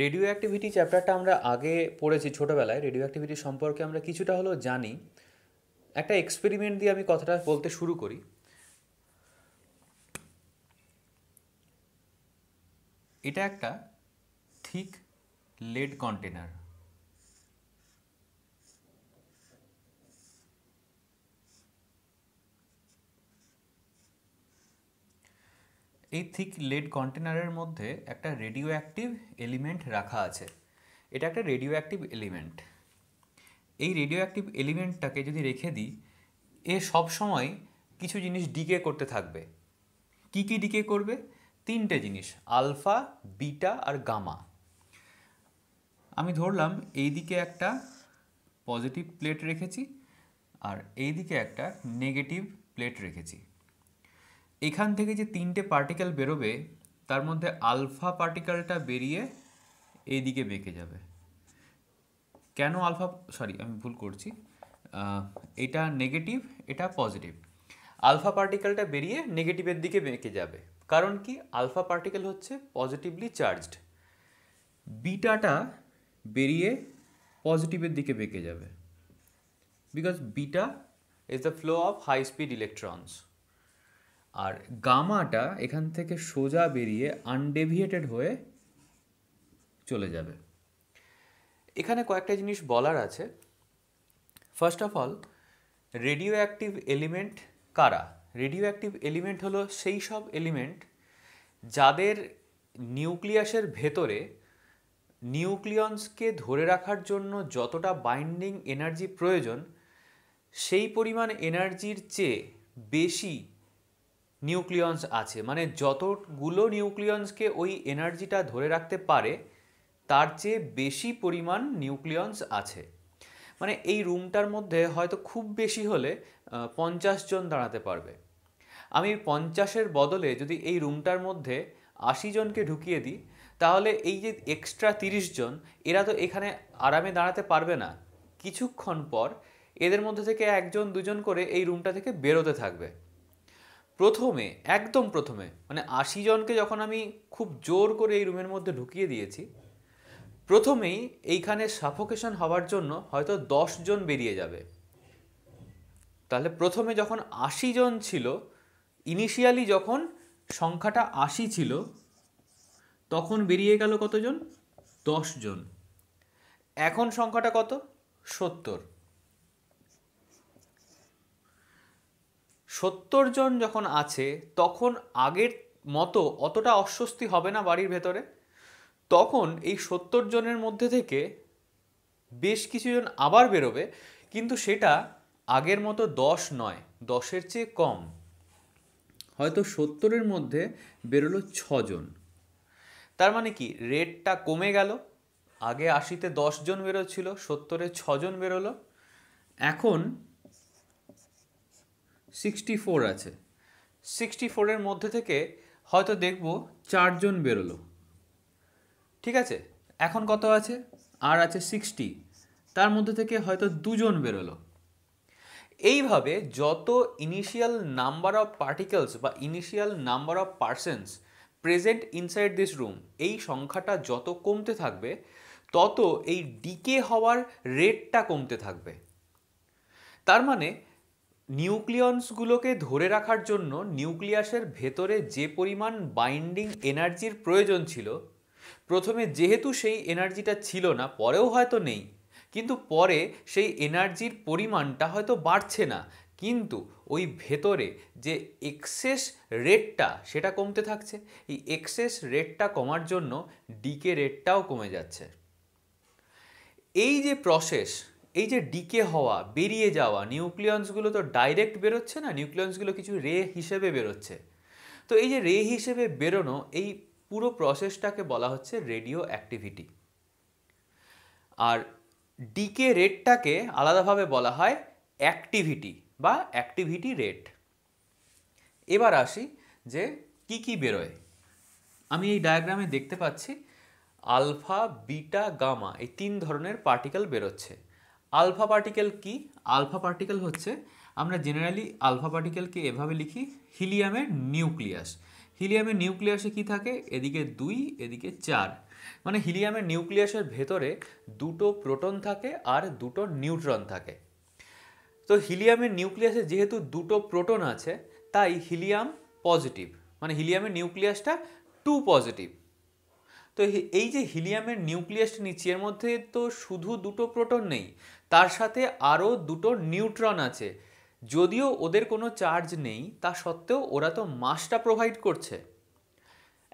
Radio activity চ্যাপ্টারটা আমরা আগে পড়েছি ছোটোবেলায় রেডিও অ্যাক্টিভিটি সম্পর্কে আমরা কিছুটা হলেও জানি একটা এক্সপেরিমেন্ট দিয়ে আমি কথাটা বলতে শুরু করি এটা একটা থিক লেড কন্টেনার এই থিক লেড কন্টেনারের মধ্যে একটা রেডিও অ্যাক্টিভ এলিমেন্ট রাখা আছে এটা একটা রেডিও অ্যাক্টিভ এলিমেন্ট এই রেডিও অ্যাক্টিভ এলিমেন্টটাকে যদি রেখে দিই এ সব সময় কিছু জিনিস ডিকে করতে থাকবে কি কি ডিকে করবে তিনটে জিনিস আলফা বিটা আর গামা আমি ধরলাম এই দিকে একটা পজিটিভ প্লেট রেখেছি আর এই দিকে একটা নেগেটিভ প্লেট রেখেছি এখান থেকে যে তিনটে পার্টিকেল বেরোবে তার মধ্যে আলফা পার্টিকেলটা বেরিয়ে দিকে বেঁকে যাবে কেন আলফা সরি আমি ভুল করছি এটা নেগেটিভ এটা পজিটিভ আলফা পার্টিকেলটা বেরিয়ে নেগেটিভের দিকে বেঁকে যাবে কারণ কি আলফা পার্টিকেল হচ্ছে পজিটিভলি চার্জড বিটাটা বেরিয়ে পজিটিভের দিকে বেঁকে যাবে because beta is the flow of high speed electrons আর গামাটা এখান থেকে সোজা বেরিয়ে আনডেভিয়েটেড হয়ে চলে যাবে এখানে কয়েকটা জিনিস বলার আছে first of all radioactive element কারা রেডিও অ্যাক্টিভ এলিমেন্ট হলো সেই সব এলিমেন্ট যাদের নিউক্লিয়াসের ভেতরে নিউক্লিয়ন্সকে ধরে রাখার জন্য যতটা বাইন্ডিং এনার্জি প্রয়োজন সেই পরিমাণ এনার্জির চেয়ে বেশি নিউক্লিয়ন্স আছে মানে যতগুলো নিউক্লিয়ন্সকে ওই এনার্জিটা ধরে রাখতে পারে তার চেয়ে বেশি পরিমাণ নিউক্লিয়ন্স আছে মানে এই রুমটার মধ্যে হয়তো খুব বেশি হলে পঞ্চাশ জন দাঁড়াতে পারবে আমি পঞ্চাশের বদলে যদি এই রুমটার মধ্যে আশি জনকে ঢুকিয়ে দিই তাহলে এই যে এক্সট্রা তিরিশ জন এরা তো এখানে আরামে দাঁড়াতে পারবে না কিছুক্ষণ পর এদের মধ্যে থেকে একজন দুজন করে এই রুমটা থেকে বেরোতে থাকবে প্রথমে একদম প্রথমে মানে আশি জনকে যখন আমি খুব জোর করে এই রুমের মধ্যে ঢুকিয়ে দিয়েছি প্রথমেই এইখানে সাফোকেশন হওয়ার জন্য হয়তো জন বেরিয়ে যাবে তাহলে প্রথমে যখন আশি জন ছিল ইনিশিয়ালি যখন সংখ্যাটা আশি ছিল তখন বেরিয়ে গেল কতজন জন এখন সংখ্যাটা কত সত্তর সত্তর জন যখন আছে তখন আগের মতো অতটা অস্বস্তি হবে না বাড়ির ভেতরে তখন এই সত্তর জনের মধ্যে থেকে বেশ কিছুজন আবার বেরোবে কিন্তু সেটা আগের মতো দশ নয় দশের চেয়ে কম হয়তো সত্তরের মধ্যে বেরোলো ছজন তার মানে কি রেটটা কমে গেল আগে আশিতে দশজন বেরোচ্ছিল সত্তরে ছজন বেরোলো এখন সিক্সটি ফোর আছে সিক্সটি ফোরের মধ্যে থেকে হয়তো দেখব চারজন বেরোলো ঠিক আছে এখন কত আছে আর আছে সিক্সটি তার মধ্যে থেকে হয়তো দুজন বেরোলো এইভাবে যত ইনিশিয়াল নাম্বার অফ পার্টিকেলস বা initial number of persons present inside this room এই সংখ্যাটা যত কমতে থাকবে তত এই ডিকে হওয়ার রেটটা কমতে থাকবে তার মানে নিউক্লিয়ন্সগুলোকে ধরে রাখার জন্য নিউক্লিয়াসের ভেতরে যে পরিমাণ বাইন্ডিং এনার্জির প্রয়োজন ছিল প্রথমে যেহেতু সেই এনার্জিটা ছিল না পরেও হয়তো নেই কিন্তু পরে সেই এনার্জির পরিমাণটা হয়তো বাড়ছে না কিন্তু ওই ভেতরে যে এক্সেস রেটটা সেটা কমতে থাকছে এই এক্সেস রেটটা কমার জন্য ডিকে রেটটাও কমে যাচ্ছে এই যে প্রসেস এই যে ডিকে হওয়া বেরিয়ে যাওয়া নিউক্লিয়ন্সগুলো তো ডাইরেক্ট বেরোচ্ছে না নিউক্লিয়ন্সগুলো কিছু রে হিসেবে বেরোচ্ছে তো এই যে রে হিসেবে বেরোনো এই পুরো প্রসেসটাকে বলা হচ্ছে রেডিও অ্যাক্টিভিটি আর ডিকে রেটটাকে আলাদাভাবে বলা হয় অ্যাক্টিভিটি বা অ্যাক্টিভিটি রেট এবার আসি যে কি কি বেরোয় আমি এই ডায়াগ্রামে দেখতে পাচ্ছি আলফা বিটা গামা এই তিন ধরনের পার্টিকেল বেরোচ্ছে আলফা পার্টিকেল কি আলফা পার্টিকেল হচ্ছে আমরা জেনারেলি আলফা পার্টিকেলকে এভাবে লিখি হিলিয়ামের নিউক্লিয়াস হিলিয়ামের নিউক্লিয়াসে কি থাকে এদিকে দুই এদিকে চার মানে হিলিয়ামের নিউক্লিয়াসের ভেতরে দুটো প্রোটন থাকে আর দুটো নিউট্রন থাকে তো হিলিয়ামের নিউক্লিয়াসে যেহেতু দুটো প্রোটন আছে তাই হিলিয়াম পজিটিভ মানে হিলিয়ামের নিউক্লিয়াসটা টু পজিটিভ তো এই যে হিলিয়ামের নিউক্লিয়াসটি নিচ্ছি এর মধ্যে তো শুধু দুটো প্রোটন নেই তার সাথে আরও দুটো নিউট্রন আছে যদিও ওদের কোনো চার্জ নেই তা সত্ত্বেও ওরা তো মাসটা প্রোভাইড করছে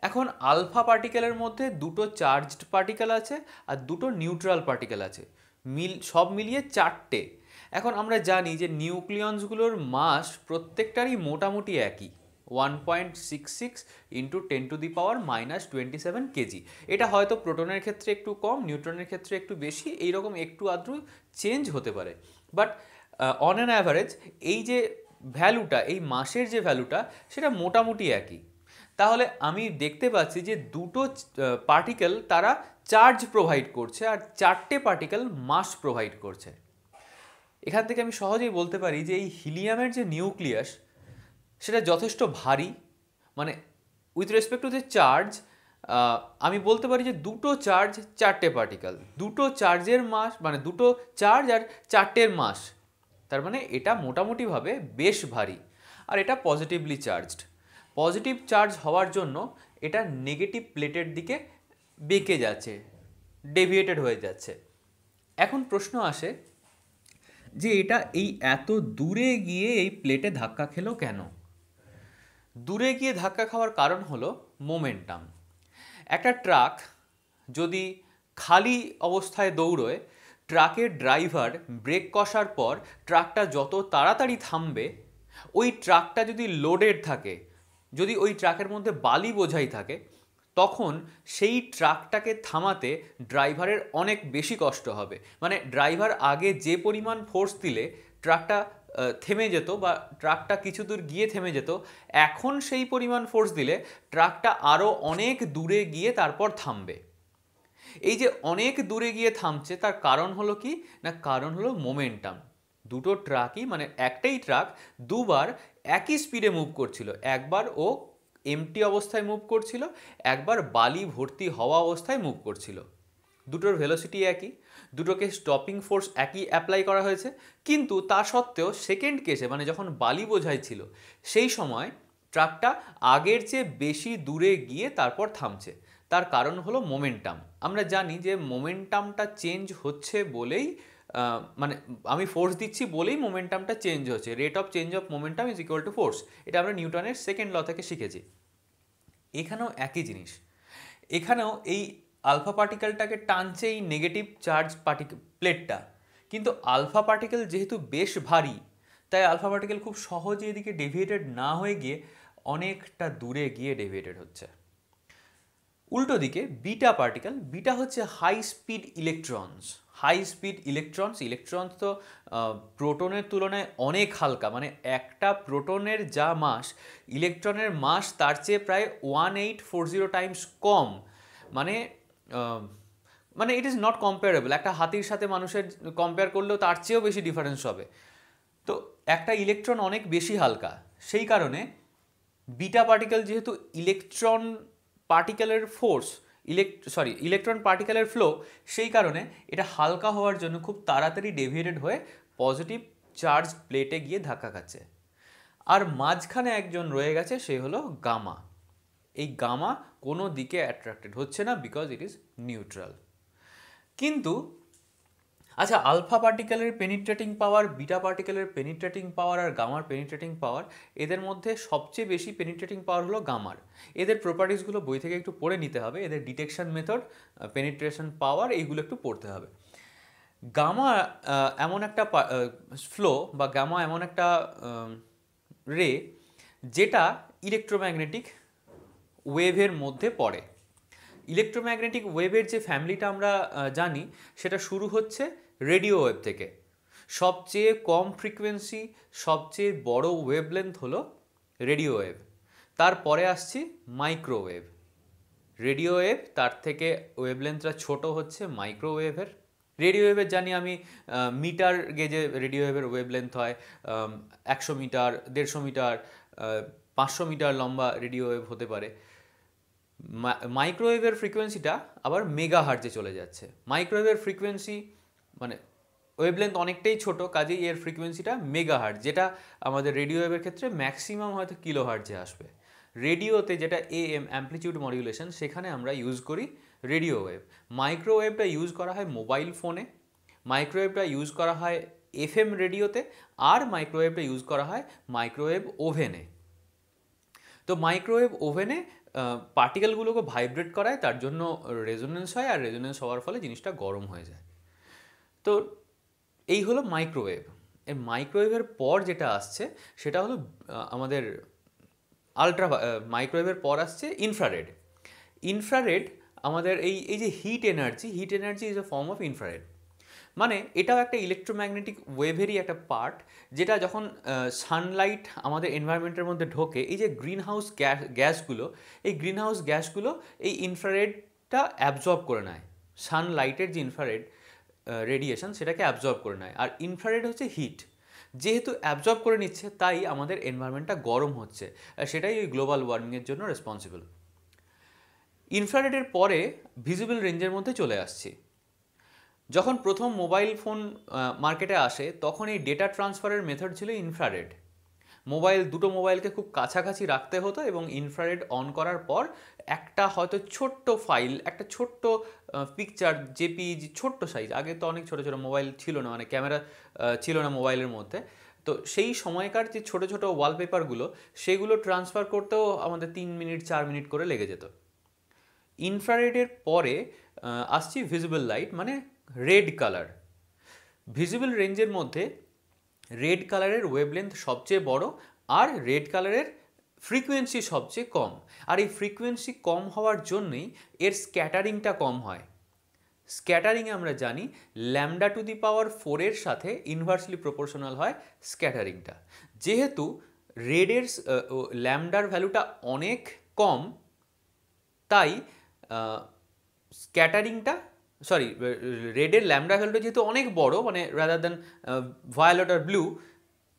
এখন আলফা পার্টিকেলের মধ্যে দুটো চার্জড পার্টিকেল আছে আর দুটো নিউট্রাল পার্টিকেল আছে মিল সব মিলিয়ে চারটে এখন আমরা জানি যে নিউক্লিয়ন্সগুলোর মাস প্রত্যেকটারই মোটামুটি একই one point six six into ten to the power minus twenty seven kg এটা হয়তো প্রোটনের ক্ষেত্রে একটু কম নিউট্রনের ক্ষেত্রে একটু বেশি এইরকম একটু আদ্রু চেঞ্জ হতে পারে বাট অন অ্যান অ্যাভারেজ এই যে ভ্যালুটা এই মাসের যে ভ্যালুটা সেটা মোটামুটি একই তাহলে আমি দেখতে পাচ্ছি যে দুটো পার্টিকেল uh, তারা চার্জ প্রোভাইড করছে আর চারটে পার্টিকেল মাস প্রোভাইড করছে এখান থেকে আমি সহজেই বলতে পারি যে এই হিলিয়ামের যে নিউক্লিয়াস সেটা যথেষ্ট ভারী মানে with respect to the charge আমি বলতে পারি যে দুটো চার্জ চারটে পার্টিকেল দুটো চার্জের মাস মানে দুটো চার্জ আর চারটের মাস তার মানে এটা মোটামুটিভাবে বেশ ভারী আর এটা পজিটিভলি চার্জড পজিটিভ চার্জ হওয়ার জন্য এটা নেগেটিভ প্লেটের দিকে বেঁকে যাচ্ছে ডেভিয়েটেড হয়ে যাচ্ছে এখন প্রশ্ন আসে যে এটা এই এত দূরে গিয়ে এই প্লেটে ধাক্কা খেলো কেন দূরে গিয়ে ধাক্কা খাওয়ার কারণ হলো মোমেন্টাম একটা ট্রাক যদি খালি অবস্থায় দৌড়োয় ট্রাকের ড্রাইভার ব্রেক কষার পর ট্রাকটা যত তাড়াতাড়ি থামবে ওই ট্রাকটা যদি লোডেড থাকে যদি ওই ট্রাকের মধ্যে বালি বোঝাই থাকে তখন সেই ট্রাকটাকে থামাতে ড্রাইভারের অনেক বেশি কষ্ট হবে মানে ড্রাইভার আগে যে পরিমাণ ফোর্স দিলে ট্রাকটা থেমে যেত বা ট্রাকটা কিছু দূর গিয়ে থেমে যেত এখন সেই পরিমাণ ফোর্স দিলে ট্রাকটা আরও অনেক দূরে গিয়ে তারপর থামবে এই যে অনেক দূরে গিয়ে থামছে তার কারণ হলো কি না কারণ হলো মোমেন্টাম দুটো ট্রাকই মানে একটাই ট্রাক দুবার একই স্পিডে মুভ করছিল একবার ও এমটি অবস্থায় মুভ করছিল একবার বালি ভর্তি হওয়া অবস্থায় মুভ করছিল দুটোর ভেলোসিটি একই দুটোকে স্টপিং ফোর্স একই অ্যাপ্লাই করা হয়েছে কিন্তু তা সত্ত্বেও সেকেন্ড কেসে মানে যখন বালি বোঝাই ছিল সেই সময় ট্রাকটা আগের চেয়ে বেশি দূরে গিয়ে তারপর থামছে তার কারণ হলো মোমেন্টাম আমরা জানি যে মোমেন্টামটা চেঞ্জ হচ্ছে বলেই মানে আমি ফোর্স দিচ্ছি বলেই মোমেন্টামটা চেঞ্জ হচ্ছে rate of change of momentum is equal to force এটা আমরা নিউটনের সেকেন্ড ল থেকে শিখেছি এখানেও একই জিনিস এখানেও এই আলফা পার্টিকেলটাকে টানছে এই নেগেটিভ চার্জ পার্টিক প্লেটটা কিন্তু আলফা পার্টিকেল যেহেতু বেশ ভারী তাই আলফা পার্টিকেল খুব সহজে এদিকে ডেভিয়েটেড না হয়ে গিয়ে অনেকটা দূরে গিয়ে ডেভিয়েটেড হচ্ছে উল্টো দিকে বিটা পার্টিকেল বিটা হচ্ছে high speed electrons high speed electrons electrons তো প্রোটনের তুলনায় অনেক হালকা মানে একটা প্রোটনের যা মাস ইলেকট্রনের মাস তার চেয়ে প্রায় one eight four zero times কম মানে Um, মানে ইট ইজ নট কম্পেয়ারেবল একটা হাতির সাথে মানুষের কম্পেয়ার করলেও তার চেয়েও বেশি ডিফারেন্স হবে তো একটা ইলেকট্রন অনেক বেশি হালকা সেই কারণে বিটা পার্টিকেল যেহেতু ইলেকট্রন পার্টিকেলের ফোর্স ইলেক সরি ইলেকট্রন পার্টিকেলের ফ্লো সেই কারণে এটা হালকা হওয়ার জন্য খুব তাড়াতাড়ি ডেভিয়েটেড হয়ে পজিটিভ চার্জ প্লেটে গিয়ে ধাক্কা খাচ্ছে আর মাঝখানে একজন রয়ে গেছে সে হলো গামা এই গামা কোনো দিকে অ্যাট্রাক্টেড হচ্ছে না বিকজ ইট ইজ নিউট্রাল কিন্তু আচ্ছা আলফা পার্টিকেলের পেনিট্রেটিং পাওয়ার বিটা পার্টিকেলের পেনিট্রেটিং পাওয়ার আর গামার পেনিট্রেটিং পাওয়ার এদের মধ্যে সবচেয়ে বেশি পেনিট্রেটিং পাওয়ার হলো গামার এদের প্রপার্টিসগুলো বই থেকে একটু পড়ে নিতে হবে এদের ডিটেকশন মেথড পেনিট্রেশন পাওয়ার এইগুলো একটু পড়তে হবে গামা এমন একটা ফ্লো বা গামা এমন একটা রে যেটা ইলেকট্রোম্যাগনেটিক ওয়েভের মধ্যে পড়ে ইলেকট্রোম্যাগনেটিক ওয়েভের যে ফ্যামিলিটা আমরা জানি সেটা শুরু হচ্ছে রেডিও ওয়েভ থেকে সবচেয়ে কম ফ্রিকোয়েন্সি সবচেয়ে বড় ওয়েভলেন্থ হলো রেডিও ওয়েভ তারপরে আসছি মাইক্রোওয়েভ রেডিও ওয়েভ তার থেকে ওয়েভলেন্থটা ছোট হচ্ছে মাইক্রোওয়েভের রেডিও ওয়েভের জানি আমি মিটার গেজে রেডিও ওয়েভের ওয়েভলেন্থ হয় একশো মিটার দেড়শো মিটার পাঁচশো মিটার লম্বা রেডিও ওয়েভ হতে পারে মাইক্রোওয়েভের ফ্রিকোয়েন্সিটা আবার মেগা হার্জে চলে যাচ্ছে মাইক্রোওয়েভের ফ্রিকোয়েন্সি মানে ওয়েভলেন্থ অনেকটাই ছোট কাজেই এর ফ্রিকোয়েন্সিটা মেগা হার্ট যেটা আমাদের রেডিও ওয়েভের ক্ষেত্রে ম্যাক্সিমাম হয়তো কিলো হার্জে আসবে রেডিওতে যেটা এ এম অ্যাম্পলিচিউড মডিউলেশন সেখানে আমরা ইউজ করি রেডিও ওয়েভ মাইক্রোওয়েভটা ইউজ করা হয় মোবাইল ফোনে মাইক্রোওয়েভটা ইউজ করা হয় এফ এম রেডিওতে আর মাইক্রোওয়েভটা ইউজ করা হয় মাইক্রোওয়েভ ওভেনে তো মাইক্রোওয়েভ ওভেনে পার্টিকেলগুলোকে ভাইব্রেট করায় তার জন্য রেজোনেন্স হয় আর রেজোনেন্স হওয়ার ফলে জিনিসটা গরম হয়ে যায় তো এই হলো মাইক্রোওয়েভ এর মাইক্রোওয়েভের পর যেটা আসছে সেটা হলো আমাদের আলট্রা মাইক্রোওয়েভের পর আসছে ইনফ্রারেড ইনফ্রারেড আমাদের এই এই যে heat energy heat energy is a form of infrared মানে এটাও একটা ইলেকট্রোম্যাগনেটিক ওয়েভেরই একটা পার্ট যেটা যখন সানলাইট আমাদের এনভায়রনমেন্টের মধ্যে ঢোকে এই যে গ্রিন হাউস গ্যাস গ্যাসগুলো এই গ্রিন হাউস গ্যাসগুলো এই ইনফ্রারেডটা অ্যাবজর্ব করে নেয় সানলাইটের যে ইনফ্রারেড রেডিয়েশন সেটাকে অ্যাবজর্ব করে নেয় আর ইনফ্রারেড হচ্ছে হিট যেহেতু অ্যাবজর্ব করে নিচ্ছে তাই আমাদের এনভায়রনমেন্টটা গরম হচ্ছে সেটাই ওই গ্লোবাল ওয়ার্মিংয়ের জন্য রেসপন্সিবল ইনফ্রারেডের পরে ভিজিবল রেঞ্জের মধ্যে চলে আসছি যখন প্রথম মোবাইল ফোন মার্কেটে আসে তখন এই ডেটা ট্রান্সফারের মেথড ছিল ইনফ্রারেড মোবাইল দুটো মোবাইলকে খুব কাছাকাছি রাখতে হতো এবং ইনফ্রারেড অন করার পর একটা হয়তো ছোট্ট ফাইল একটা ছোট্ট পিকচার জেপিজি ছোট্ট সাইজ আগে তো অনেক ছোটো ছোটো মোবাইল ছিল না মানে ক্যামেরা ছিল না মোবাইলের মধ্যে তো সেই সময়কার যে ছোটো ছোটো ওয়ালপেপারগুলো সেগুলো ট্রান্সফার করতেও আমাদের তিন মিনিট চার মিনিট করে লেগে যেত ইনফ্রারেডের পরে আসছি ভিজিবল লাইট মানে রেড কালার ভিজিবল রেঞ্জের মধ্যে রেড কালারের ওয়েবলেন্থ সবচেয়ে বড় আর রেড কালারের ফ্রিকোয়েন্সি সবচেয়ে কম আর এই ফ্রিকোয়েন্সি কম হওয়ার জন্যই এর স্ক্যাটারিংটা কম হয় স্ক্যাটারিং আমরা জানি ল্যামডা টু দি পাওয়ার ফোরের সাথে ইনভার্সলি প্রপোর্শনাল হয় স্ক্যাটারিংটা যেহেতু রেডের ল্যামডার ভ্যালুটা অনেক কম তাই স্ক্যাটারিংটা সরি রেডের ল্যামডা ভ্যালুটা যেহেতু অনেক বড় মানে রাদার দ্যান ভায়োলেট আর ব্লু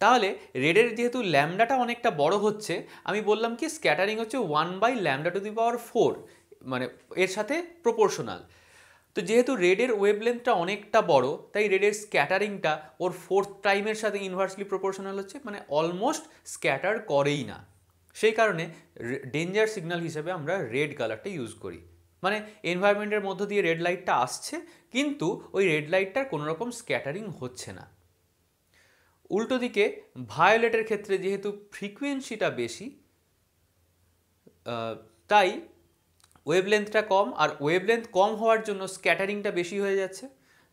তাহলে রেডের যেহেতু ল্যামডাটা অনেকটা বড় হচ্ছে আমি বললাম কি স্ক্যাটারিং হচ্ছে one by lambda to the power four মানে এর সাথে প্রপোর্শনাল তো যেহেতু রেডের ওয়েবলেন্থটা অনেকটা বড় তাই রেডের স্ক্যাটারিংটা ওর ফোর্থ টাইমের সাথে ইনভার্সলি প্রপোর্শনাল হচ্ছে মানে অলমোস্ট স্ক্যাটার করেই না সেই কারণে ডেঞ্জার সিগন্যাল হিসেবে আমরা রেড কালারটা ইউজ করি মানে এনভায়রনমেন্টের মধ্য দিয়ে রেড লাইটটা আসছে কিন্তু ওই রেড লাইটটার কোনো রকম স্ক্যাটারিং হচ্ছে না উল্টো দিকে ভায়োলেটের ক্ষেত্রে যেহেতু ফ্রিকুয়েন্সিটা বেশি তাই ওয়েবলেন্থটা কম আর ওয়েবলেন্থ কম হওয়ার জন্য স্ক্যাটারিংটা বেশি হয়ে যাচ্ছে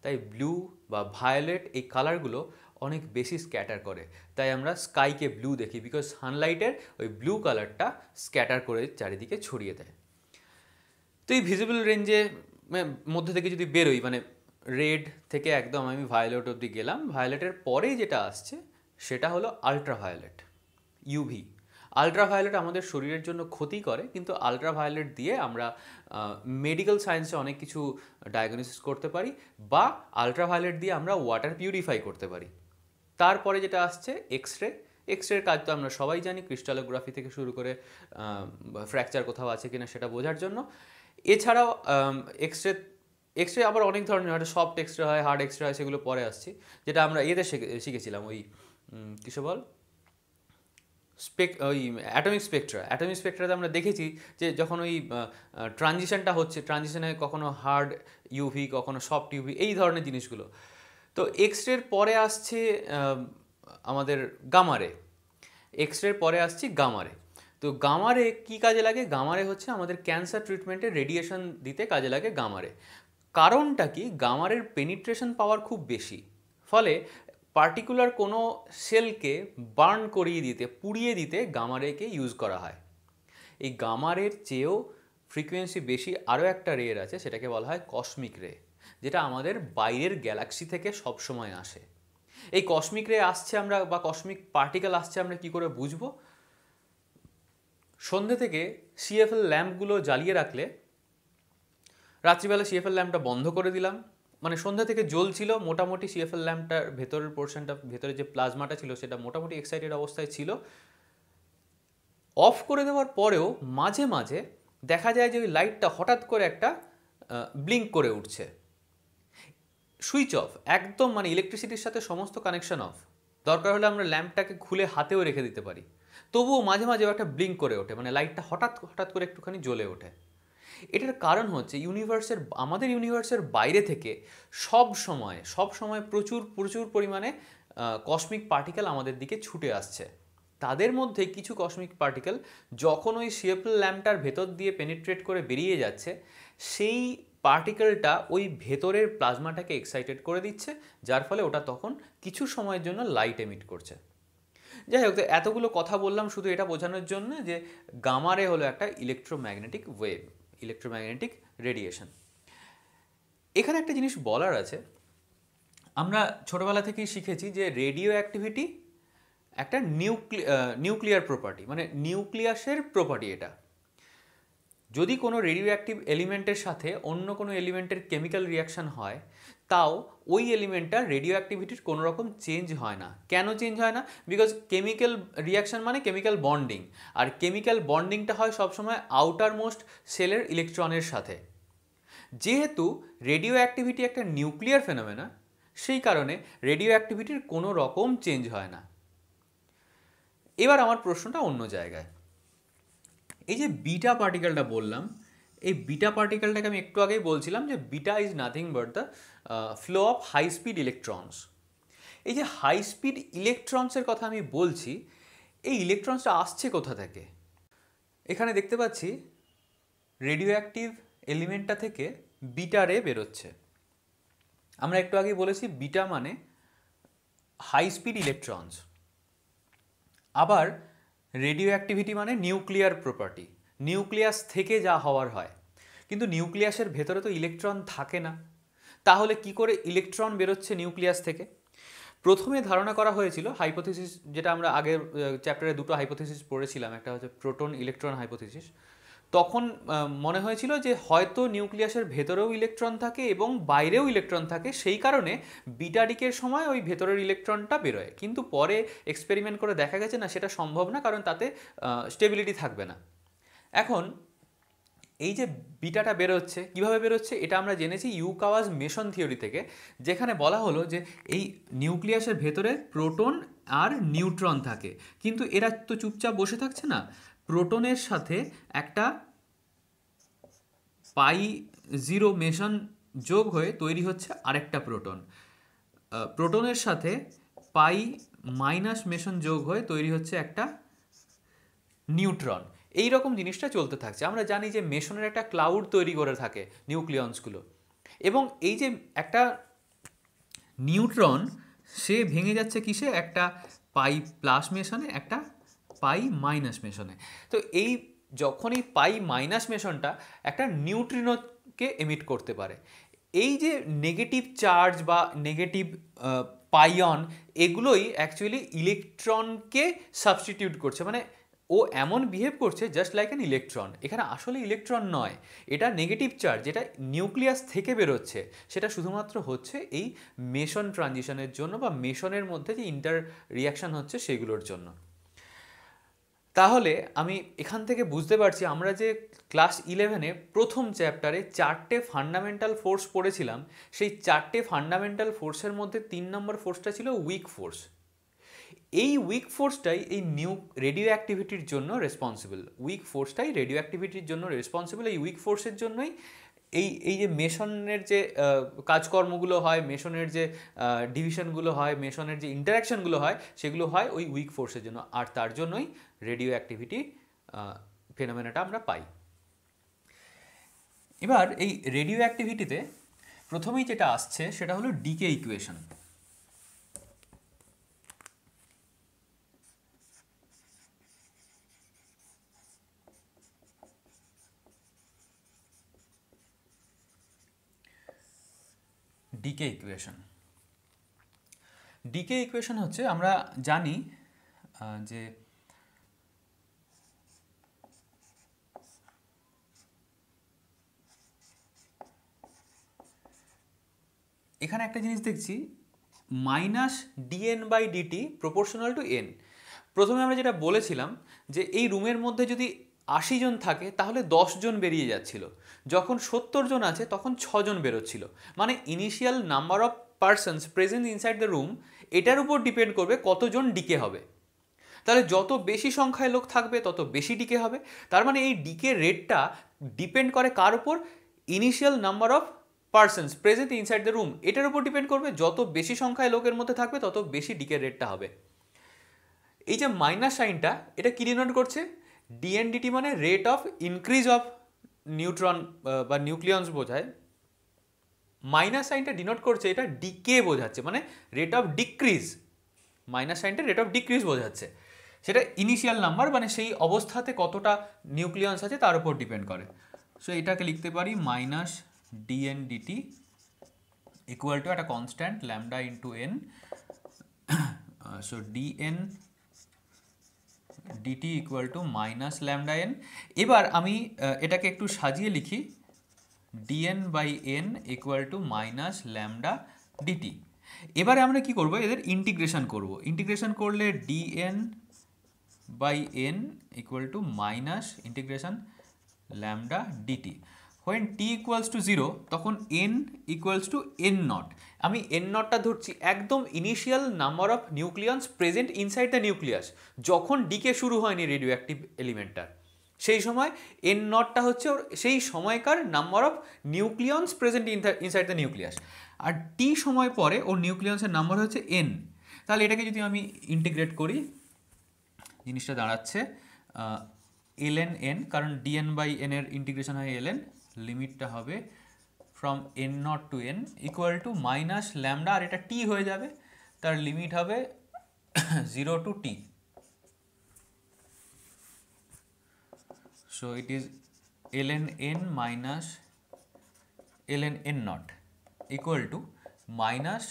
তাই ব্লু বা ভায়োলেট এই কালারগুলো অনেক বেশি স্ক্যাটার করে তাই আমরা স্কাইকে ব্লু দেখি বিকজ সানলাইটের ওই ব্লু কালারটা স্ক্যাটার করে চারিদিকে ছড়িয়ে দেয় তো এই ভিজিবল রেঞ্জে মানে মধ্যে থেকে যদি বেরোই মানে রেড থেকে একদম আমি ভায়োলেট অবধি গেলাম ভায়োলেটের পরেই যেটা আসছে সেটা হলো আলট্রাভায়োলেট ইউভি আলট্রাভায়োলেট আমাদের শরীরের জন্য ক্ষতি করে কিন্তু আলট্রাভায়োলেট দিয়ে আমরা মেডিকেল সায়েন্সে অনেক কিছু ডায়াগনোসিস করতে পারি বা আলট্রাভায়োলেট দিয়ে আমরা ওয়াটার পিউরিফাই করতে পারি তারপরে যেটা আসছে এক্স রে এক্স রের কাজ তো আমরা সবাই জানি ক্রিস্টালোগ্রাফি থেকে শুরু করে ফ্র্যাকচার কোথাও আছে কিনা সেটা বোঝার জন্য এছাড়াও এক্স রে এক্স রে আবার অনেক ধরনের হয় সফট এক্স রে হয় হার্ড এক্স রে হয় সেগুলো পরে আসছি যেটা আমরা ইয়েতে শিখেছিলাম ওই কিসে বল স্পেক ওই অ্যাটমিক স্পেকট্রা অ্যাটমিক স্পেকট্রাতে আমরা দেখেছি যে যখন ওই ট্রানজিশনটা হচ্ছে ট্রানজিশনে কখনো হার্ড ইউভি কখনো সফট ইউভি এই ধরনের জিনিসগুলো তো এক্স রের পরে আসছে আমাদের গামারে এক্স রের পরে আসছি গামারে তো গামারে কি কাজে লাগে গামারে হচ্ছে আমাদের ক্যান্সার ট্রিটমেন্টে রেডিয়েশন দিতে কাজে লাগে গামারে কারণটা কি গামারের পেনিট্রেশন পাওয়ার খুব বেশি ফলে পার্টিকুলার কোনো সেলকে বার্ন করিয়ে দিতে পুড়িয়ে দিতে গামারেকে ইউজ করা হয় এই গামারের চেয়েও ফ্রিকোয়েন্সি বেশি আরও একটা রেয়ের আছে সেটাকে বলা হয় কসমিক রে যেটা আমাদের বাইরের গ্যালাক্সি থেকে সবসময় আসে এই কসমিক রে আসছে আমরা বা কসমিক পার্টিকেল আসছে আমরা কি করে বুঝবো সন্ধ্যে থেকে সিএফএল ল্যাম্পগুলো জ্বালিয়ে রাখলে রাত্রিবেলা সিএফএল ল্যাম্পটা বন্ধ করে দিলাম মানে সন্ধ্যা থেকে জ্বলছিল মোটামুটি সিএফএল ল্যাম্পটার ভেতরের পোর্শনটা ভেতরে যে প্লাজমাটা ছিল সেটা মোটামুটি এক্সাইটেড অবস্থায় ছিল অফ করে দেওয়ার পরেও মাঝে মাঝে দেখা যায় যে ওই লাইটটা হঠাৎ করে একটা ব্লিঙ্ক করে উঠছে সুইচ অফ একদম মানে ইলেকট্রিসিটির সাথে সমস্ত কানেকশন অফ দরকার হলে আমরা ল্যাম্পটাকে খুলে হাতেও রেখে দিতে পারি তবুও মাঝে মাঝে একটা ব্লিঙ্ক করে ওঠে মানে লাইটটা হঠাৎ হঠাৎ করে একটুখানি জ্বলে ওঠে এটার কারণ হচ্ছে ইউনিভার্সের আমাদের ইউনিভার্সের বাইরে থেকে সব সময় সব সময় প্রচুর প্রচুর পরিমাণে কসমিক পার্টিকেল আমাদের দিকে ছুটে আসছে তাদের মধ্যে কিছু কসমিক পার্টিকেল যখন ওই সিয়েপল ল্যাম্পটার ভেতর দিয়ে পেনিট্রেট করে বেরিয়ে যাচ্ছে সেই পার্টিকেলটা ওই ভেতরের প্লাজমাটাকে এক্সাইটেড করে দিচ্ছে যার ফলে ওটা তখন কিছু সময়ের জন্য লাইট এমিট করছে যাই হোক এতগুলো কথা বললাম শুধু এটা বোঝানোর জন্য যে গামারে হলো একটা ইলেকট্রোম্যাগনেটিক ওয়েভ ইলেকট্রোম্যাগনেটিক রেডিয়েশন এখানে একটা জিনিস বলার আছে আমরা ছোটোবেলা থেকেই শিখেছি যে রেডিও অ্যাক্টিভিটি একটা নিউক্লি নিউক্লিয়ার প্রপার্টি মানে নিউক্লিয়াসের প্রপার্টি এটা যদি কোনো রেডিও অ্যাক্টিভ এলিমেন্টের সাথে অন্য কোনো এলিমেন্টের কেমিক্যাল রিয়াকশান হয় তাও ওই এলিমেন্টটা রেডিও অ্যাক্টিভিটির কোনো রকম চেঞ্জ হয় না কেন চেঞ্জ হয় না বিকজ কেমিক্যাল রিয়াকশান মানে কেমিক্যাল বন্ডিং আর কেমিক্যাল বন্ডিংটা হয় সবসময় আউটার মোস্ট সেলের ইলেকট্রনের সাথে যেহেতু রেডিও অ্যাক্টিভিটি একটা নিউক্লিয়ার ফেনোমেনা সেই কারণে রেডিও অ্যাক্টিভিটির কোনো রকম চেঞ্জ হয় না এবার আমার প্রশ্নটা অন্য জায়গায় এই যে বিটা পার্টিকেলটা বললাম এই বিটা পার্টিকেলটাকে আমি একটু আগেই বলছিলাম যে beta is nothing but the flow of high speed electrons এই যে হাই স্পিড ইলেকট্রনসের কথা আমি বলছি এই ইলেকট্রনসটা আসছে কোথা থেকে এখানে দেখতে পাচ্ছি রেডিও অ্যাক্টিভ এলিমেন্টটা থেকে বিটা রে বেরোচ্ছে আমরা একটু আগে বলেছি বিটা মানে হাই স্পিড ইলেকট্রনস আবার রেডিও অ্যাক্টিভিটি মানে নিউক্লিয়ার প্রপার্টি নিউক্লিয়াস থেকে যা হওয়ার হয় কিন্তু নিউক্লিয়াসের ভেতরে তো ইলেকট্রন থাকে না তাহলে কি করে ইলেকট্রন বেরোচ্ছে নিউক্লিয়াস থেকে প্রথমে ধারণা করা হয়েছিল হাইপোথিসিস যেটা আমরা আগের চ্যাপ্টারে দুটো হাইপোথিসিস পড়েছিলাম একটা হচ্ছে প্রোটন ইলেকট্রন হাইপোথিসিস তখন মনে হয়েছিল যে হয়তো নিউক্লিয়াসের ভেতরেও ইলেকট্রন থাকে এবং বাইরেও ইলেকট্রন থাকে সেই কারণে বিটাডিকের সময় ওই ভেতরের ইলেকট্রনটা বেরোয় কিন্তু পরে এক্সপেরিমেন্ট করে দেখা গেছে না সেটা সম্ভব না কারণ তাতে স্টেবিলিটি থাকবে না এখন এই যে বিটাটা বেরোচ্ছে কিভাবে বেরোচ্ছে এটা আমরা জেনেছি ইউকাওয়াজ মেশন থিওরি থেকে যেখানে বলা হলো যে এই নিউক্লিয়াসের ভেতরে প্রোটন আর নিউট্রন থাকে কিন্তু এরা তো চুপচাপ বসে থাকছে না প্রোটনের সাথে একটা পাই জিরো মেশন যোগ হয়ে তৈরি হচ্ছে আরেকটা প্রোটন প্রোটনের সাথে পাই মাইনাস মেশন যোগ হয়ে তৈরি হচ্ছে একটা নিউট্রন এই রকম জিনিসটা চলতে থাকছে আমরা জানি যে মেশনের একটা ক্লাউড তৈরি করে থাকে নিউক্লিয়ন্সগুলো এবং এই যে একটা নিউট্রন সে ভেঙে যাচ্ছে কিসে একটা পাই প্লাস মেশনে একটা পাই মাইনাস মেশনে তো এই যখন এই পাই মাইনাস মেশনটা একটা নিউট্রিনোকে এমিট করতে পারে এই যে নেগেটিভ চার্জ বা নেগেটিভ পাইয়ন এগুলোই অ্যাকচুয়ালি ইলেকট্রনকে সাবস্টিটিউট করছে মানে ও এমন বিহেভ করছে জাস্ট লাইক অ্যান ইলেকট্রন এখানে আসলে ইলেকট্রন নয় এটা নেগেটিভ চার্জ যেটা নিউক্লিয়াস থেকে বেরোচ্ছে সেটা শুধুমাত্র হচ্ছে এই মেশন ট্রানজিশনের জন্য বা মেশনের মধ্যে যে ইন্টার রিয়াকশান হচ্ছে সেগুলোর জন্য তাহলে আমি এখান থেকে বুঝতে পারছি আমরা যে ক্লাস ইলেভেনে প্রথম চ্যাপ্টারে চারটে ফান্ডামেন্টাল ফোর্স পড়েছিলাম সেই চারটে ফান্ডামেন্টাল ফোর্সের মধ্যে তিন নম্বর ফোর্সটা ছিল উইক ফোর্স এই উইক ফোর্সটাই এই নিউ রেডিও অ্যাক্টিভিটির জন্য রেসপন্সিবল উইক ফোর্সটাই রেডিও অ্যাক্টিভিটির জন্য রেসপন্সিবল এই উইক ফোর্সের জন্যই এই এই যে মেশনের যে কাজকর্মগুলো হয় মেশনের যে ডিভিশনগুলো হয় মেশনের যে ইন্টারাকশানগুলো হয় সেগুলো হয় ওই উইক ফোর্সের জন্য আর তার জন্যই রেডিও অ্যাক্টিভিটি ফেনোমেনাটা আমরা পাই এবার এই রেডিও অ্যাক্টিভিটিতে প্রথমেই যেটা আসছে সেটা হলো decay equation decay equation decay equation হচ্ছে আমরা জানি যে এখানে একটা জিনিস দেখছি minus DN by DT proportional to N প্রথমে আমরা যেটা বলেছিলাম যে এই রুমের মধ্যে যদি আশি জন থাকে তাহলে দশ জন বেরিয়ে যাচ্ছিল যখন সত্তর জন আছে তখন ছজন বেরোচ্ছিল মানে initial number of persons present inside the room এটার উপর ডিপেন্ড করবে কতজন ডিকে হবে তাহলে যত বেশি সংখ্যায় লোক থাকবে তত বেশি ডিকে হবে তার মানে এই ডিকে রেটটা ডিপেন্ড করে কার উপর initial number of persons present inside the room এটার উপর ডিপেন্ড করবে যত বেশি সংখ্যায় লোকের মধ্যে থাকবে তত বেশি ডিকে রেটটা হবে এই যে মাইনাস সাইনটা এটা কী ডিনোট করছে ডিএনডিটি মানে rate of increase of neutron বা নিউক্লিয়ন্স বোঝায় মাইনাস সাইনটা ডিনোট করছে এটা ডিকে বোঝাচ্ছে মানে রেট অফ ডিক্রিজ মাইনাস সাইনটা রেট অফ ডিক্রিজ বোঝাচ্ছে সেটা ইনিশিয়াল নাম্বার মানে সেই অবস্থাতে কতটা নিউক্লিয়ন্স আছে তার উপর ডিপেন্ড করে সো এটাকে লিখতে পারি মাইনাস ডিএনডিটি ইকুয়াল টু একটা constant lambda into N so DN DT equal to minus lambda N এবার আমি এটাকে একটু সাজিয়ে লিখি DN by N equal to minus lambda DT এবারে আমরা কি করব এদের ইন্টিগ্রেশন করব ইন্টিগ্রেশন করলে DN by N equal to minus integration lambda DT when T equals to zero তখন N equals to N nought আমি এন নটটা ধরছি একদম initial number of nucleons present inside the nucleus যখন ডিকে শুরু হয়নি রেডিও অ্যাক্টিভ এলিমেন্টটার সেই সময় এন নটটা হচ্ছে ওর সেই সময়কার number of nucleons present inside the nucleus আর টি সময় পরে ওর নিউক্লিয়ন্সের নাম্বার হচ্ছে এন তাহলে এটাকে যদি আমি ইন্টিগ্রেট করি জিনিসটা দাঁড়াচ্ছে এল এন এন কারণ ডিএন বাই এনের ইন্টিগ্রেশন হয় এল এন লিমিটটা হবে from N nought to N equal to minus lambda আর এটা টি হয়ে যাবে তার লিমিট হবে zero to T so it is ln n minus ln n naught equal to minus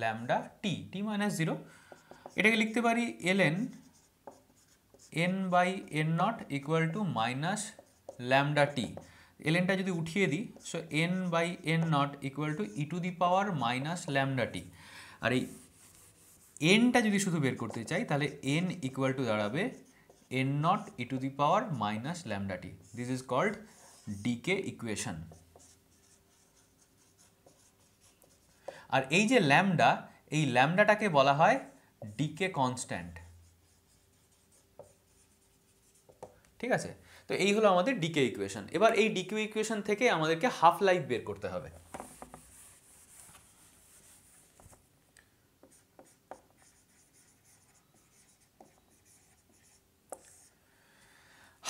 lambda t t minus 0 এটাকে লিখতে পারি ln n by n naught equal to minus lambda t এলএনটা যদি উঠিয়ে দিই so N by N nought equal to E to the power minus lambda T আর এই এনটা যদি শুধু বের করতে চাই তাহলে এন ইকুয়াল টু দাঁড়াবে N nought E to the power minus lambda this is called decay equation আর এই যে ল্যামডা এই ল্যামডাটাকে বলা হয় ডিকে কনস্ট্যান্ট ঠিক আছে তো এই হলো আমাদের ডিকে ইকুয়েশন এবার এই ডিকে ইকুয়েশন থেকে আমাদেরকে হাফ লাইফ বের করতে হবে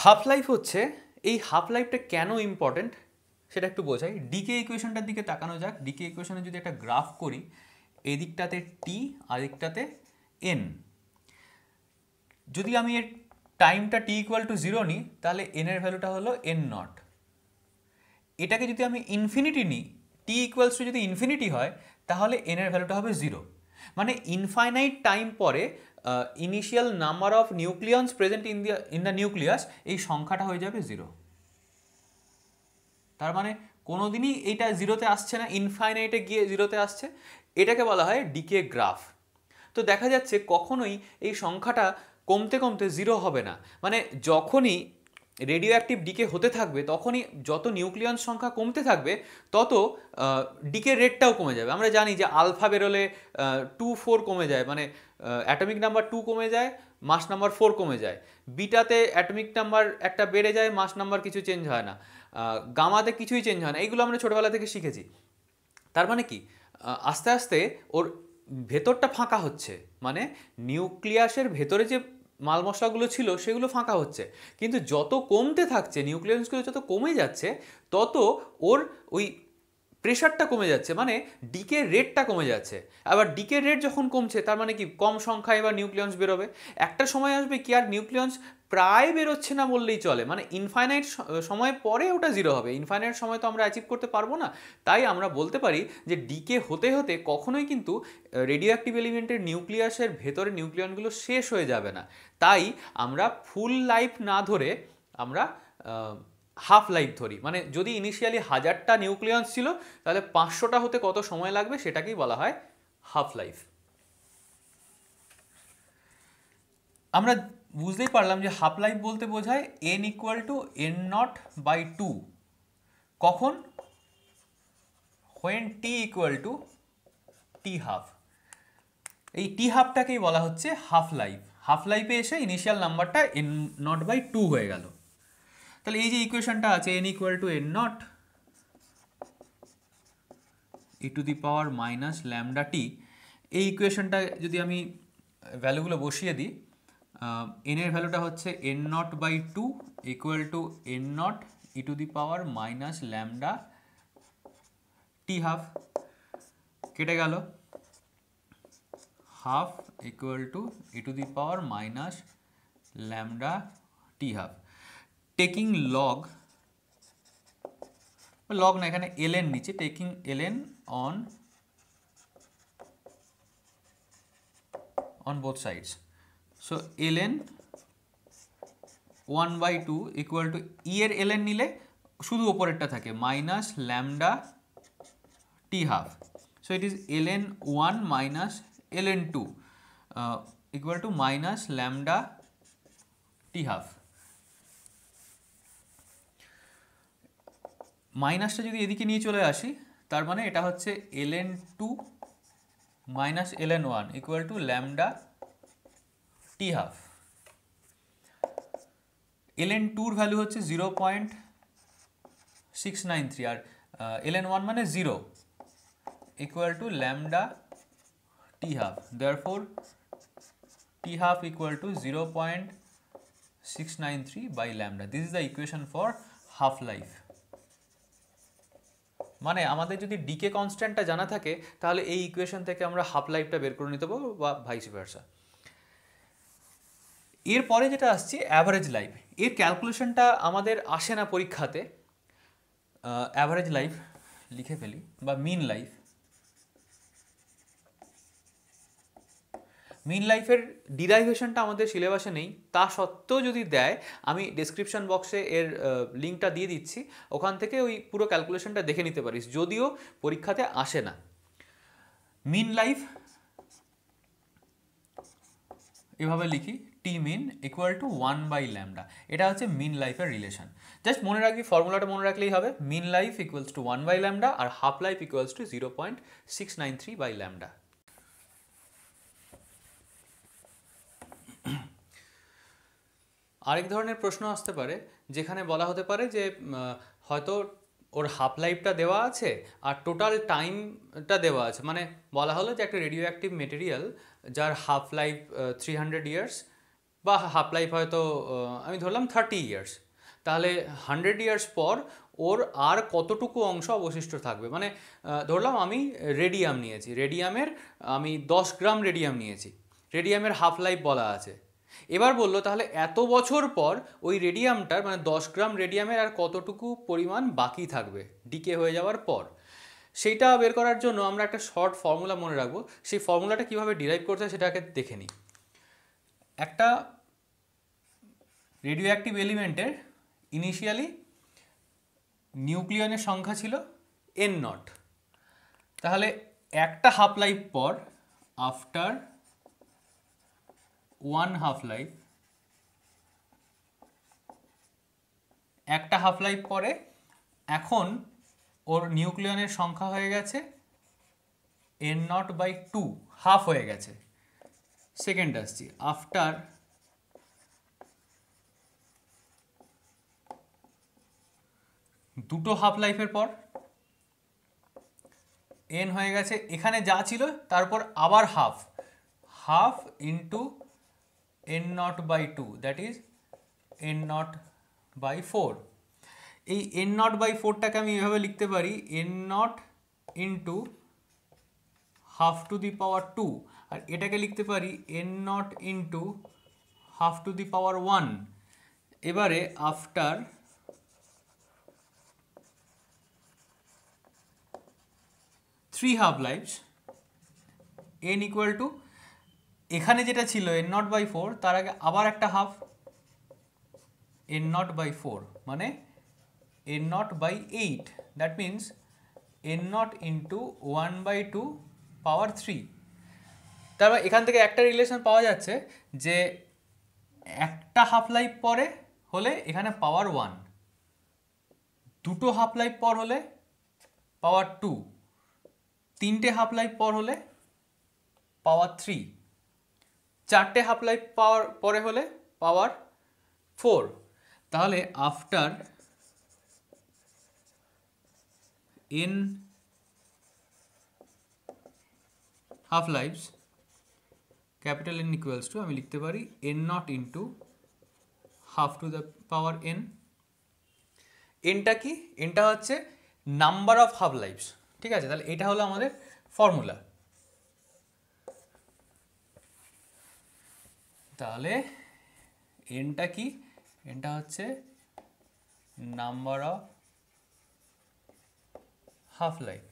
হাফ লাইফ হচ্ছে এই হাফ লাইফটা কেন ইম্পর্টেন্ট সেটা একটু বোঝাই ডিকে ইকুয়েশনটার দিকে তাকানো যাক ডিকে ইকুয়েশনে যদি একটা গ্রাফ করি এদিকটাতে টি আর এদিকটাতে এন যদি আমি এর টাইমটা টি ইকুয়াল টু জিরো নিই তাহলে এনের ভ্যালুটা হলো এন নট এটাকে যদি আমি ইনফিনিটি নিই টি ইকুয়ালস টু যদি ইনফিনিটি হয় তাহলে এনের ভ্যালুটা হবে জিরো মানে ইনফাইনাইট টাইম পরে initial number of nucleons present in the in the nucleus এই সংখ্যাটা হয়ে যাবে জিরো তার মানে কোনো দিনই এটা জিরোতে আসছে না ইনফাইনাইটে গিয়ে জিরোতে আসছে এটাকে বলা হয় ডিকে গ্রাফ তো দেখা যাচ্ছে কখনোই এই সংখ্যাটা কমতে কমতে জিরো হবে না মানে যখনই রেডিও অ্যাক্টিভ ডিকে হতে থাকবে তখনই যত নিউক্লিয়ন সংখ্যা কমতে থাকবে তত ডিকে রেটটাও কমে যাবে আমরা জানি যে আলফা বেরোলে টু ফোর কমে যায় মানে অ্যাটমিক নাম্বার টু কমে যায় মাস নাম্বার ফোর কমে যায় বিটাতে অ্যাটমিক নাম্বার একটা বেড়ে যায় মাস নাম্বার কিছু চেঞ্জ হয় না গামাতে কিছুই চেঞ্জ হয় না এইগুলো আমরা ছোটোবেলা থেকে শিখেছি তার মানে কি আস্তে আস্তে ওর ভেতরটা ফাঁকা হচ্ছে মানে নিউক্লিয়াসের ভেতরে যে মাল মশলাগুলো ছিল সেগুলো ফাঁকা হচ্ছে কিন্তু যত কমতে থাকছে নিউক্লিয়াসগুলো যত কমে যাচ্ছে তত ওর ওই প্রেশারটা কমে যাচ্ছে মানে ডিকে রেটটা কমে যাচ্ছে আবার ডিকে রেট যখন কমছে তার মানে কি কম সংখ্যায় এবার নিউক্লিয়ন্স বেরোবে একটা সময় আসবে কি আর নিউক্লিয়ন্স প্রায় বেরোচ্ছে না বললেই চলে মানে ইনফাইনাইট সময় পরে ওটা জিরো হবে ইনফাইনাইট সময় তো আমরা অ্যাচিভ করতে পারবো না তাই আমরা বলতে পারি যে ডিকে হতে হতে কখনোই কিন্তু রেডিও অ্যাক্টিভ এলিমেন্টের নিউক্লিয়াসের ভেতরে নিউক্লিয়নগুলো শেষ হয়ে যাবে না তাই আমরা ফুল লাইফ না ধরে আমরা হাফ লাইফ ধরি মানে যদি ইনিশিয়ালি হাজারটা নিউক্লিয়ন্স ছিল তাহলে পাঁচশোটা হতে কত সময় লাগবে সেটাকেই বলা হয় হাফ লাইফ আমরা বুঝতেই পারলাম যে হাফ লাইফ বলতে বোঝায় N equal to N not by two কখন when T equal to T half এই টি হাফটাকেই বলা হচ্ছে হাফ লাইফ হাফ লাইফে এসে ইনিশিয়াল নাম্বারটা এন নট বাই টু হয়ে গেল তাহলে এই যে ইকুয়েশনটা আছে N equal to N nought E to the power minus lambda T এই ইকুয়েশনটা যদি আমি ভ্যালুগুলো বসিয়ে দিই এনের ভ্যালুটা হচ্ছে N not by two equal to N nought E to the power minus lambda T half কেটে গেল half equal to E to the power minus lambda T half taking log log না এখানে এলেন নিচে taking L N on on both sides. So L N one by two equal two ইয়ের L N নিলে শুধু ওপরেরটা থাকে minus lambda T half so it is L N one minus ln two equal to minus lambda T half মাইনাসটা যদি এদিকে নিয়ে চলে আসি তার মানে এটা হচ্ছে L N two minus L N one equal to lambda T half L N টুর ভ্যালু হচ্ছে zero point six nine three আর এল এন ওয়ান মানে zero equal to lambda T half therefore T half equal to zero point six nine three by lambda this is the equation for half life মানে আমাদের যদি decay কনস্ট্যান্টটা জানা থাকে তাহলে এই equation থেকে আমরা হাফ লাইফটা বের করে নিতে পারবো বা ভাইস ভার্সা এরপরে যেটা আসছে অ্যাভারেজ লাইফ এর ক্যালকুলেশনটা আমাদের আসে না পরীক্ষাতে অ্যাভারেজ লাইফ লিখে ফেলি বা মিন লাইফ মিন লাইফের ডিরাইভেশনটা আমাদের সিলেবাসে নেই তা সত্ত্বেও যদি দেয় আমি ডিসক্রিপশন বক্সে এর লিঙ্কটা দিয়ে দিচ্ছি ওখান থেকে ওই পুরো ক্যালকুলেশনটা দেখে নিতে পারিস যদিও পরীক্ষাতে আসে না মিন লাইফ এভাবে লিখি T mean equal to one by lambda এটা হচ্ছে মিন লাইফের রিলেশন জাস্ট মনে রাখবি ফর্মুলাটা মনে রাখলেই হবে mean life equals to one by lambda আর half life equals to zero point six nine three by lambda আরেক ধরনের প্রশ্ন আসতে পারে যেখানে বলা হতে পারে যে হয়তো ওর হাফ লাইফটা দেওয়া আছে আর টোটাল টাইমটা দেওয়া আছে মানে বলা হলো যে একটা রেডিও অ্যাক্টিভ মেটেরিয়াল যার half life three hundred years বা হাফ লাইফ হয়তো আমি ধরলাম থার্টি ইয়ার্স তাহলে হান্ড্রেড ইয়ার্স পর ওর আর কতটুকু অংশ অবশিষ্ট থাকবে মানে ধরলাম আমি রেডিয়াম নিয়েছি রেডিয়ামের আমি দশ গ্রাম রেডিয়াম নিয়েছি রেডিয়ামের হাফ লাইফ বলা আছে এবার বলল তাহলে এত বছর পর ওই রেডিয়ামটার মানে দশ গ্রাম রেডিয়ামের আর কতটুকু পরিমাণ বাকি থাকবে ডিকে হয়ে যাওয়ার পর সেইটা বের করার জন্য আমরা একটা শর্ট ফর্মুলা মনে রাখবো সেই ফর্মুলাটা কীভাবে ডিরাইভ করতে হয় সেটাকে দেখে নিই একটা রেডিও অ্যাক্টিভ এলিমেন্টের ইনিশিয়ালি নিউক্লিয়নের সংখ্যা ছিল এন নট তাহলে একটা হাফ লাইফ পর আফটার one half life একটা হাফ লাইফ পরে এখন ওর নিউক্লিয়নের সংখ্যা হয়ে গেছে N not by two half হয়ে গেছে সেকেন্ড আসছি আফটার দুটো হাফ লাইফের পর এন হয়ে গেছে এখানে যা ছিল তারপর আবার half half into n naught by two that is N not by four এই এন নট বাই ফোরটাকে আমি এভাবে লিখতে পারি n naught into half to the power two আর এটাকে লিখতে পারি N naught into half to the power one এবারে after three half lifes N equal to এখানে যেটা ছিল এন নট বাই ফোর তার আগে আবার একটা half N not by four মানে N not by eight that means N naught into one by two power three তারপর এখান থেকে একটা রিলেশন পাওয়া যাচ্ছে যে একটা হাফ লাইফ পরে হলে এখানে পাওয়ার ওয়ান দুটো হাফ লাইফ পর হলে পাওয়ার টু তিনটে হাফ লাইফ পর হলে পাওয়ার থ্রি চারটে হাফ লাইফ পাওয়ার পরে হলে পাওয়ার ফোর তাহলে after N half lifes capital N equals to আমি লিখতে পারি N naught into half to the power N এনটা কি এনটা হচ্ছে নাম্বার অফ হাফ লাইফস ঠিক আছে তাহলে এটা হলো আমাদের ফর্মুলা তাহলে এনটা কি এনটা হচ্ছে নাম্বার অফ হাফ লাইফ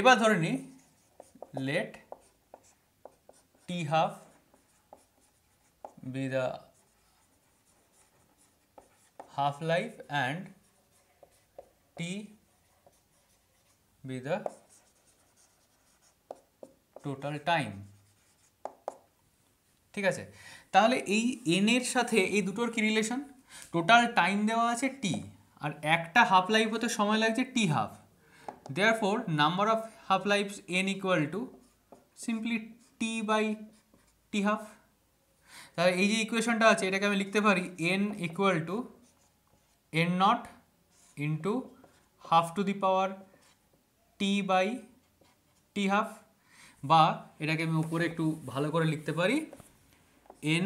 এবার ধরে নি let T half be the half life and T be the total time ঠিক আছে তাহলে এই এন এর সাথে এই দুটোর কি রিলেশন টোটাল টাইম দেওয়া আছে টি আর একটা হাফ লাইফ হতে সময় লাগছে T half therefore number of half life N equal to simply T by T half তাহলে এই যে ইকুয়েশনটা আছে এটাকে আমি লিখতে পারি N equal to N naught into half to the power T by T half বা এটাকে আমি উপরে একটু ভালো করে লিখতে পারি n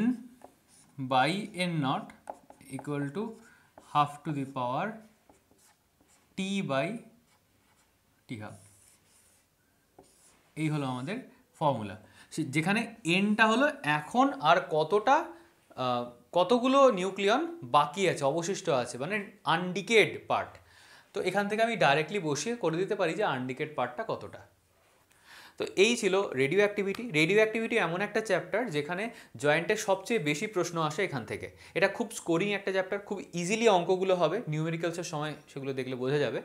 by n naught equal to half to the power t by t half এই হলো আমাদের ফর্মুলা যেখানে এনটা হলো এখন আর কতটা কতগুলো নিউক্লিয়ন বাকি আছে অবশিষ্ট আছে মানে আনডিকেড পার্ট তো এখান থেকে আমি ডাইরেক্টলি বসিয়ে করে দিতে পারি যে আনডিকেড পার্টটা কতটা তো এই ছিল রেডিও অ্যাক্টিভিটি রেডিও অ্যাক্টিভিটি এমন একটা চ্যাপ্টার যেখানে জয়েন্টের সবচেয়ে বেশি প্রশ্ন আসে এখান থেকে এটা খুব স্কোরিং একটা চ্যাপ্টার খুব ইজিলি অঙ্কগুলো হবে নিউমেরিক্যালসের সময় সেগুলো দেখলে বোঝা যাবে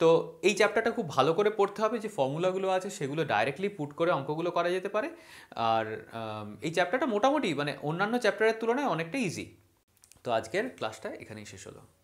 তো এই চ্যাপ্টারটা খুব ভালো করে পড়তে হবে যে ফর্মুলাগুলো আছে সেগুলো ডাইরেক্টলি পুট করে অঙ্কগুলো করা যেতে পারে আর এই চ্যাপ্টারটা মোটামুটি মানে অন্যান্য চ্যাপ্টারের তুলনায় অনেকটা ইজি তো আজকের ক্লাসটা এখানেই শেষ হলো